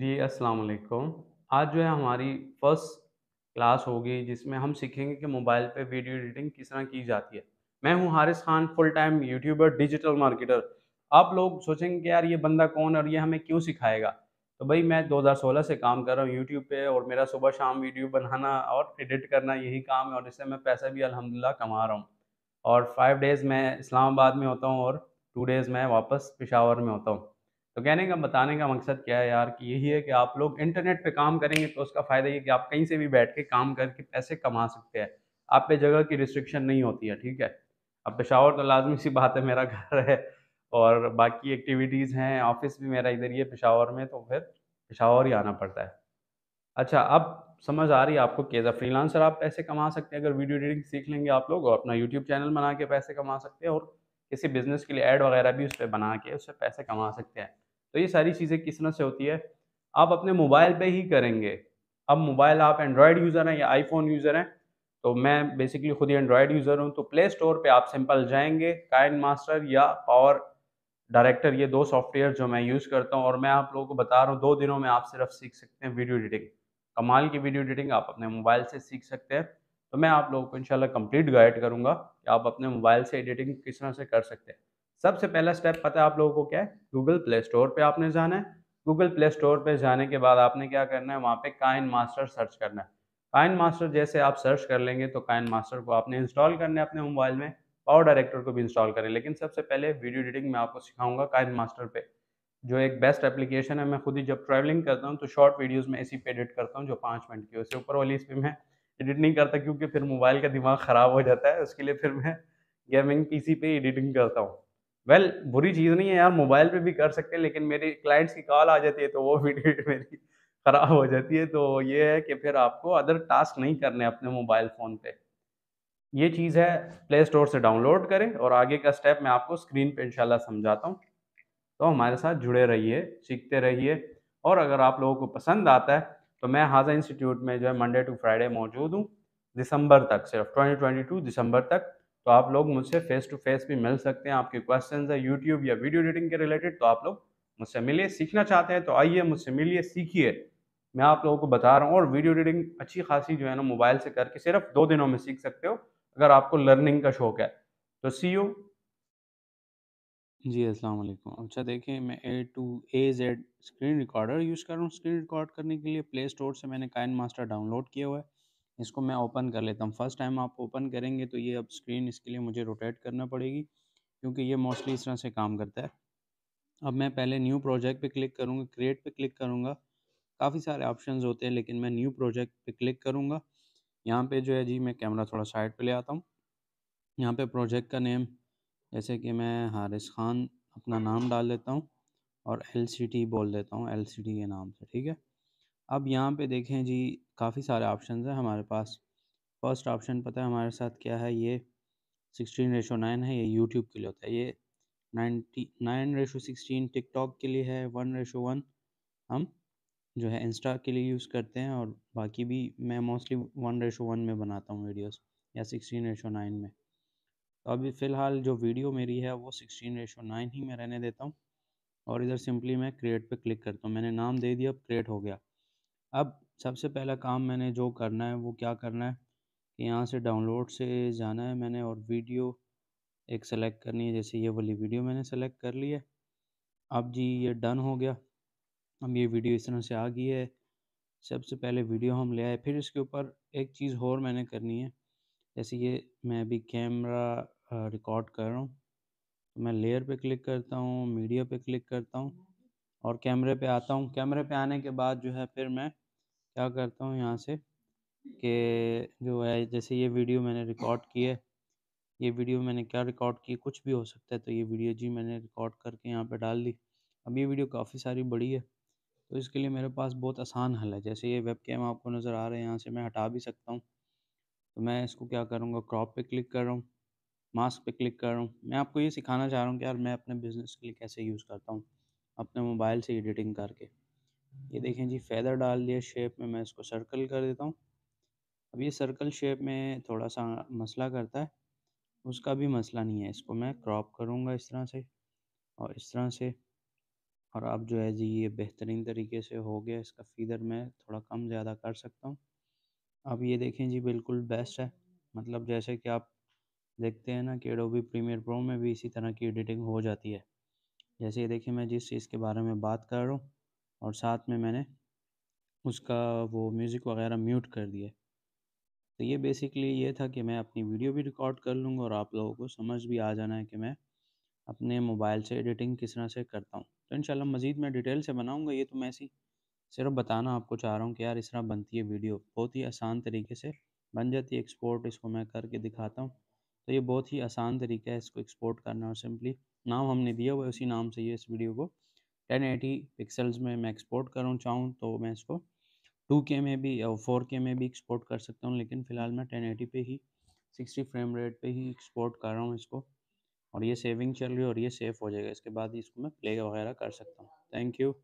जी अस्सलाम वालेकुम आज जो है हमारी फर्स्ट क्लास होगी जिसमें हम सीखेंगे कि मोबाइल पे वीडियो एडिटिंग किस तरह की जाती है मैं हूं Haris Khan full time YouTuber digital marketer आप लोग सोचेंगे कि यार ये बंदा कौन और ये हमें क्यों सिखाएगा तो भाई मैं 2016 से काम कर रहा हूँ यूट्यूब पे और मेरा सुबह शाम वीडियो बनाना और एडिट करना यही काम है और इससे मैं पैसा भी अलहमदिल्ला कमा रहा हूँ और फाइव डेज़ मैं इस्लामाबाद में होता हूँ और टू डेज़ मैं वापस पिशावर में होता हूँ तो कहने का बताने का मकसद क्या है यार कि यही है कि आप लोग इंटरनेट पे काम करेंगे तो उसका फ़ायदा ये कि आप कहीं से भी बैठ के काम करके पैसे कमा सकते हैं आप पे जगह की रिस्ट्रिक्शन नहीं होती है ठीक है अब पेशावर तो लाजमी सी बात है मेरा घर है और बाकी एक्टिविटीज़ हैं ऑफिस भी मेरा इधर ही है पेशावर में तो फिर पेशावर ही आना पड़ता है अच्छा अब समझ आ रही है आपको कैसा फ्रीलांसर आप पैसे कमा सकते हैं अगर वीडियो एडिटिंग सीख लेंगे आप लोग और अपना यूट्यूब चैनल बना के पैसे कमा सकते हैं और किसी बिज़नेस के लिए ऐड वगैरह भी उस पर बना के उससे पैसे कमा सकते हैं तो ये सारी चीज़ें किस तरह से होती है आप अपने मोबाइल पे ही करेंगे अब मोबाइल आप एंड्रॉयड यूज़र हैं या आईफोन यूज़र हैं तो मैं बेसिकली खुद ही एंड्रॉयड यूज़र हूँ तो प्ले स्टोर पर आप सिंपल जाएंगे काइन मास्टर या पावर डायरेक्टर ये दो सॉफ्टवेयर जो मैं यूज़ करता हूँ और मैं आप लोगों को बता रहा हूँ दो दिनों में आप सिर्फ सीख सकते हैं वीडियो एडिटिंग कमाल की वीडियो एडिटिंग आप अपने मोबाइल से सीख सकते हैं तो मैं आप लोगों को इंशाल्लाह कंप्लीट गाइड करूँगा कि आप अपने मोबाइल से एडिटिंग किस तरह से कर सकते हैं सबसे पहला स्टेप पता है आप लोगों को क्या है गूगल प्ले स्टोर पर आपने जाना है गूगल प्ले स्टोर पर जाने के बाद आपने क्या करना है वहाँ पे काइन मास्टर सर्च करना है काइन मास्टर जैसे आप सर्च कर लेंगे तो काइन मास्टर को आपने इंस्टॉल करना है अपने मोबाइल में पावर डायरेक्टर को भी इंस्टॉल करें लेकिन सबसे पहले वीडियो एडिटिंग मैं आपको सिखाऊंगा काइन मास्टर पर जो एक बेस्ट एप्लीकेशन है मैं खुद ही जब ट्रैवलिंग करता हूँ तो शॉर्ट वीडियोस में इसी पे एडिट करता हूँ जो पाँच मिनट की उससे ऊपर वाली इसमें मैं एडिट नहीं करता क्योंकि फिर मोबाइल का दिमाग ख़राब हो जाता है उसके लिए फिर मैं गेमिंग पीसी पे एडिटिंग करता हूँ वेल well, बुरी चीज़ नहीं है यार मोबाइल पे भी कर सकते हैं लेकिन मेरी क्लाइंट्स की कॉल आ जाती है तो वो वीडियो मेरी ख़राब हो जाती है तो ये है कि फिर आपको अदर टास्क नहीं करने अपने मोबाइल फ़ोन पे ये चीज़ है प्ले स्टोर से डाउनलोड करें और आगे का स्टेप मैं आपको स्क्रीन पे इंशाल्लाह समझाता हूँ तो हमारे साथ जुड़े रहिए सीखते रहिए और अगर आप लोगों को पसंद आता है तो मैं हाजा इंस्टीट्यूट में जो है मंडे टू फ्राइडे मौजूद हूँ दिसंबर तक सिर्फ 2022 दिसंबर तक तो आप लोग मुझसे फेस टू फेस भी मिल सकते हैं आपके क्वेश्चन है यूट्यूब या वीडियो एडिटिंग के रिलेटेड तो आप लोग मुझसे मिलिए सीखना चाहते हैं तो आइए मुझसे मिलिए सीखिए मैं आप लोगों को बता रहा हूँ और वीडियो एडिटिंग अच्छी खासी जो है ना मोबाइल से करके सिर्फ दो दिनों में सीख सकते हो अगर आपको लर्निंग का शौक है तो सी यू जी अस्सलाम वालेकुम अच्छा देखिए मैं A to A Z screen recorder use कर रहा हूँ स्क्रीन रिकॉर्ड करने के लिए प्ले स्टोर से मैंने काइन मास्टर डाउनलोड किया हुआ है इसको मैं ओपन कर लेता हूँ फर्स्ट टाइम आप ओपन करेंगे तो ये अब स्क्रीन इसके लिए मुझे रोटेट करना पड़ेगी क्योंकि ये मोस्टली इस तरह से काम करता है अब मैं पहले न्यू प्रोजेक्ट पे क्लिक करूँगा क्रिएट पे क्लिक करूँगा काफ़ी सारे ऑप्शंस होते हैं लेकिन मैं न्यू प्रोजेक्ट पे क्लिक करूँगा यहाँ पे जो है जी मैं कैमरा थोड़ा साइड पे ले आता हूँ यहाँ पे प्रोजेक्ट का नेम जैसे कि मैं हारिस खान अपना नाम डाल देता हूँ और एल बोल देता हूँ एल के नाम से ठीक है अब यहाँ पे देखें जी काफ़ी सारे ऑप्शन हैं हमारे पास फर्स्ट ऑप्शन पता है हमारे साथ क्या है ये सिक्सटीन रेशो नाइन है ये यूट्यूब के लिए होता है ये ninety nine ratio sixteen TikTok के लिए है वन रेशो वन हम जो है इंस्टा के लिए यूज़ करते हैं और बाकी भी मैं मोस्टली वन रेशो वन में बनाता हूँ वीडियोस या सिक्सटीन रेशो नाइन में तो अभी फ़िलहाल जो वीडियो मेरी है वो सिक्सटीन रेशो नाइन ही मैं रहने देता हूँ और इधर सिंपली मैं क्रिएट पे क्लिक करता हूँ मैंने नाम दे दिया अब क्रिएट हो गया अब सबसे पहला काम मैंने जो करना है वो क्या करना है कि यहाँ से डाउनलोड से जाना है मैंने और वीडियो एक सेलेक्ट करनी है जैसे ये वाली वीडियो मैंने सेलेक्ट कर ली है अब जी ये डन हो गया अब ये वीडियो इस तरह से आ गई है सबसे पहले वीडियो हम ले आए फिर इसके ऊपर एक चीज़ और मैंने करनी है जैसे ये मैं अभी कैमरा रिकॉर्ड कर रहा हूँ तो मैं लेयर पे क्लिक करता हूँ मीडिया पे क्लिक करता हूँ और कैमरे पे आता हूँ कैमरे पे आने के बाद जो है फिर मैं क्या करता हूँ यहाँ से कि जो है जैसे ये वीडियो मैंने रिकॉर्ड की है ये वीडियो मैंने क्या रिकॉर्ड की कुछ भी हो सकता है तो ये वीडियो जी मैंने रिकॉर्ड करके यहाँ पे डाल दी अब ये वीडियो काफ़ी सारी बड़ी है तो इसके लिए मेरे पास बहुत आसान हल है जैसे ये वेब कैम आपको नज़र आ रहे हैं यहाँ से मैं हटा भी सकता हूँ तो मैं इसको क्या करूँगा क्रॉप पर क्लिक कर रहा हूँ मास्क पे क्लिक कर रहा हूँ मैं आपको ये सिखाना चाह रहा हूँ कि यार मैं अपने बिज़नेस के लिए कैसे यूज़ करता हूँ अपने मोबाइल से एडिटिंग करके ये देखें जी फैदर डाल दिया शेप में मैं इसको सर्कल कर देता हूँ अब ये सर्कल शेप में थोड़ा सा मसला करता है उसका भी मसला नहीं है इसको मैं क्रॉप करूँगा इस तरह से और इस तरह से और अब जो है जी ये बेहतरीन तरीके से हो गया इसका फीदर मैं थोड़ा कम ज़्यादा कर सकता हूँ अब ये देखें जी बिल्कुल बेस्ट है मतलब जैसे कि आप देखते हैं ना कि एडोबी प्रीमियर प्रो में भी इसी तरह की एडिटिंग हो जाती है जैसे ये देखिए मैं जिस चीज़ के बारे में बात कर रहा हूँ और साथ में मैंने उसका वो म्यूज़िक वगैरह म्यूट कर दिया तो ये बेसिकली ये था कि मैं अपनी वीडियो भी रिकॉर्ड कर लूँगा और आप लोगों को समझ भी आ जाना है कि मैं अपने मोबाइल से एडिटिंग किस तरह से करता हूँ तो इन मज़ीद मैं डिटेल से बनाऊँगा ये तो मैं ऐसी सिर्फ बताना आपको चाह रहा हूँ कि यार इस तरह बनती है वीडियो बहुत ही आसान तरीके से बन जाती है एक्सपोर्ट इसको मैं करके दिखाता हूँ तो ये बहुत ही आसान तरीका है इसको एक्सपोर्ट करना और सिंपली नाम हमने दिया हुआ है उसी नाम से ये इस वीडियो को टेन एटी पिक्सल्स में मैं एक्सपोर्ट करूँ चाहूँ तो मैं इसको टू के में भी और के में भी एक्सपोर्ट कर सकता हूँ लेकिन फ़िलहाल मैं टेन एटी पे ही सिक्सटी फ्रेम रेट पे ही एक्सपोर्ट कर रहा हूँ इसको और ये सेविंग चल रही है और ये सेफ़ हो जाएगा इसके बाद इसको मैं प्ले वगैरह कर सकता हूँ थैंक यू